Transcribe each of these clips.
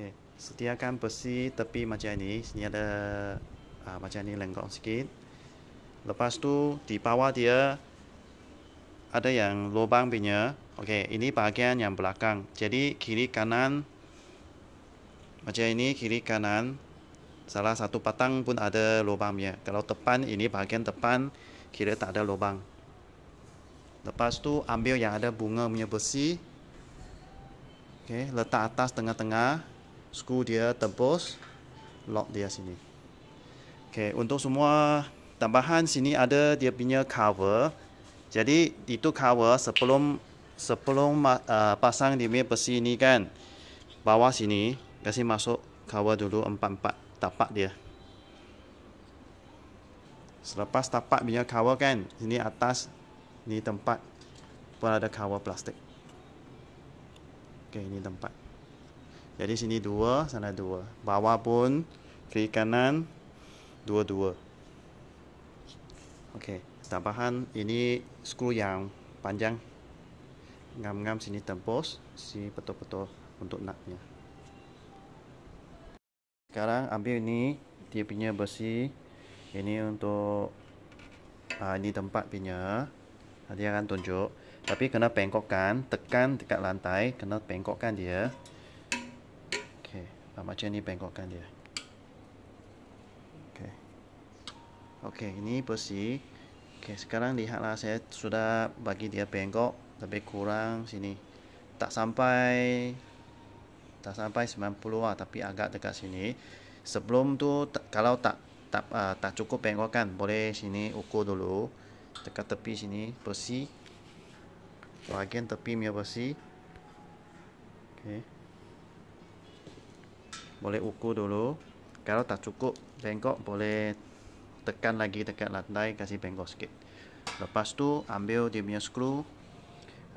Okay. Setiakan besi tepi macam ini. Sini ada uh, ah, macam ini lenggong sikit. Lepas tu di bawah dia ada yang lubang punya. Okay. Ini bahagian yang belakang. Jadi kiri kanan macam ini kiri kanan salah satu patang pun ada lubang lubangnya. Kalau depan ini bahagian depan kira tak ada lubang. Lepas tu ambil yang ada bunga punya besi. Okay, letak atas tengah-tengah screw dia tebus lock dia sini okay, untuk semua tambahan sini ada dia punya cover jadi itu cover sebelum sebelum uh, pasang di meja besi ni kan bawah sini kasih masuk cover dulu empat-empat tapak dia selepas tapak punya cover kan sini atas ni tempat pun ada cover plastik Okay, ini tempat jadi sini dua, sana dua. Bawah pun kiri kanan dua dua. Okey, tambahan ini skru yang panjang. Ngam-ngam sini tembus, sini betul-betul untuk naknya. Sekarang ambil ini, dia punya besi. Ini untuk uh, ini tempat punya. Nanti akan tunjuk. Tapi kena pengkokkan, tekan dekat lantai, kena pengkokkan dia ha, macam ni bengkokkan dia ok ok ini bersih ok sekarang lihatlah saya sudah bagi dia bengkok lebih kurang sini tak sampai tak sampai 90 lah tapi agak dekat sini sebelum tu kalau tak tak, uh, tak cukup bengkokkan boleh sini ukur dulu dekat tepi sini bersih bahagian tepi mia bersih Okay boleh ukur dulu kalau tak cukup bengkok boleh tekan lagi dekat lantai kasih bengkok sikit lepas tu ambil dia punya skru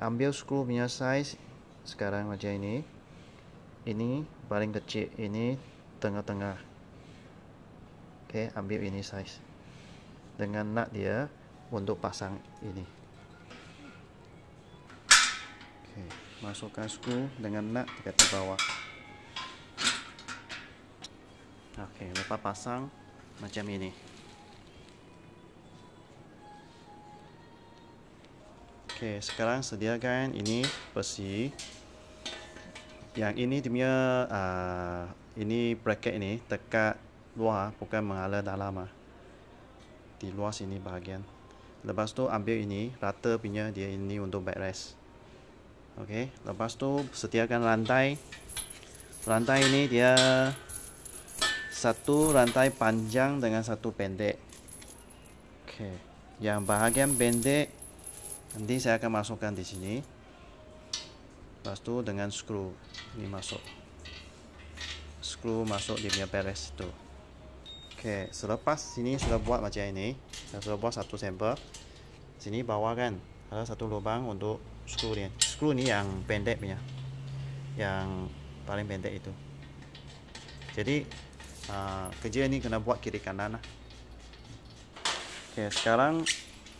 ambil skru punya size sekarang macam ini ini paling kecil ini tengah-tengah ok ambil ini size dengan nak dia untuk pasang ini ok masukkan skru dengan nak dekat di bawah Okey, lepas pasang macam ini. Okey, sekarang sediakan ini besi. Yang ini dia uh, ini bracket ini tekat luar bukan mengalir dalam ah. Di luar sini bahagian. Lepas tu ambil ini, rata punya dia ini untuk backrest. Okey, lepas tu setiakan rantai. Rantai ini dia satu rantai panjang dengan satu pendek. Okey. Yang bahagian pendek nanti saya akan masukkan di sini. Lepas tu dengan skru ni masuk. Skru masuk di dia peres tu. Okey, selepas sini sudah buat macam ini. Saya sudah buat satu sampel. Sini bawah kan ada satu lubang untuk skru ni. Skru ni yang pendek punya. Yang paling pendek itu. Jadi Ah, kerja ni kena buat kiri kanan lah. Okay, sekarang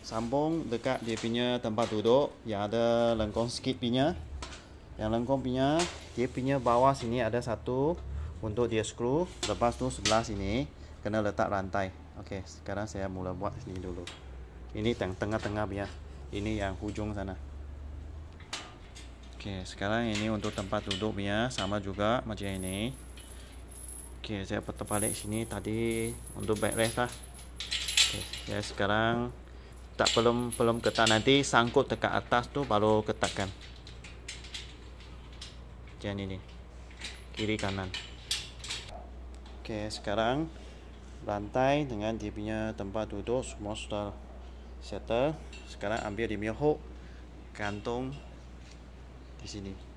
sambung dekat dia punya tempat duduk yang ada lengkong sikit punya yang lengkong punya dia punya bawah sini ada satu untuk dia skru lepas tu sebelah sini kena letak rantai Okay, sekarang saya mula buat sini dulu ini yang tengah-tengah punya ini yang hujung sana Okay, sekarang ini untuk tempat duduk punya sama juga macam ini Okey, saya patah balik sini tadi untuk backrest lah. Okey, saya sekarang tak perlu perlu ketat nanti sangkut dekat atas tu baru ketatkan. Jangan ini. Kiri kanan. Okey, sekarang lantai dengan dia punya tempat duduk semua sudah settle. Sekarang ambil di punya gantung di sini.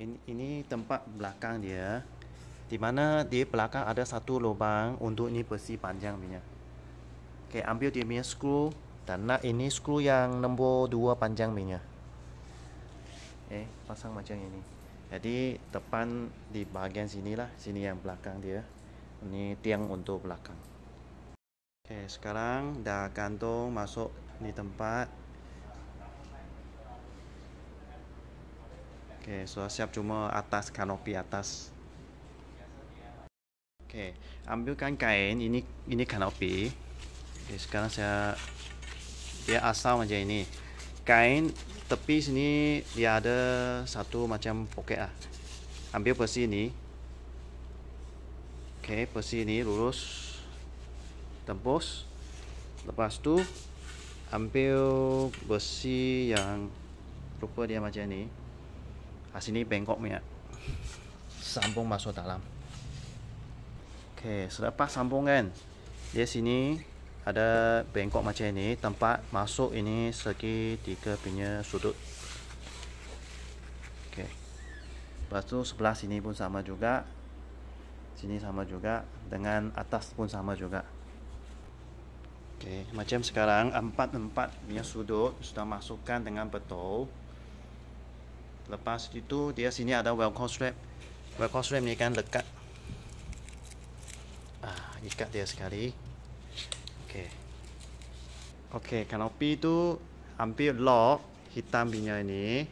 ini, ini tempat belakang dia di mana di belakang ada satu lubang untuk ni besi panjang punya. Okey, ambil dia punya skru dan nak ini skru yang nombor dua panjang punya. Eh, pasang macam ini. Jadi depan di bahagian sini lah. sini yang belakang dia. Ini tiang untuk belakang. Okey, sekarang dah gantung masuk di tempat Oke, okay, sudah siap cuma atas kanopi atas. Oke, okay, ambilkan kain ini ini kanopi. Okay, sekarang saya dia asal aja ini. Kain tepi sini dia ada satu macam poket ah. Ambil besi ini. Oke, okay, besi ini lurus tembus. Lepas tu ambil besi yang rupa dia macam ni. Kat sini bengkok punya Sambung masuk dalam Okay, selepas sambung kan Di sini ada bengkok macam ini Tempat masuk ini segi tiga punya sudut Okay Lepas tu sebelah sini pun sama juga Sini sama juga Dengan atas pun sama juga Okay, macam sekarang empat-empat punya sudut sudah masukkan dengan betul lepas itu dia sini ada velcro strap velcro strap ni kan lekat ah, ikat dia sekali ok ok kanopi tu ambil lock hitam punya ini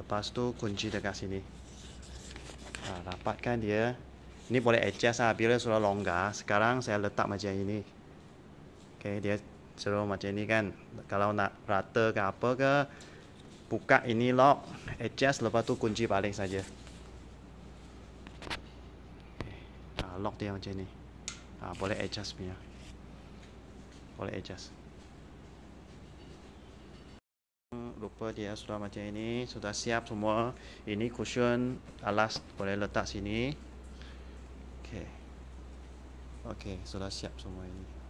lepas tu kunci dekat sini ah, rapatkan dia ini boleh adjust lah bila sudah longgar sekarang saya letak macam ini ok dia seru macam ini kan kalau nak rata ke apa ke buka ini lock adjust lepas tu kunci balik saja okay. uh, eh, ah, lock dia macam ni uh, boleh adjust punya boleh adjust lupa dia sudah macam ini sudah siap semua ini cushion alas boleh letak sini Okay. Okay, sudah siap semua ini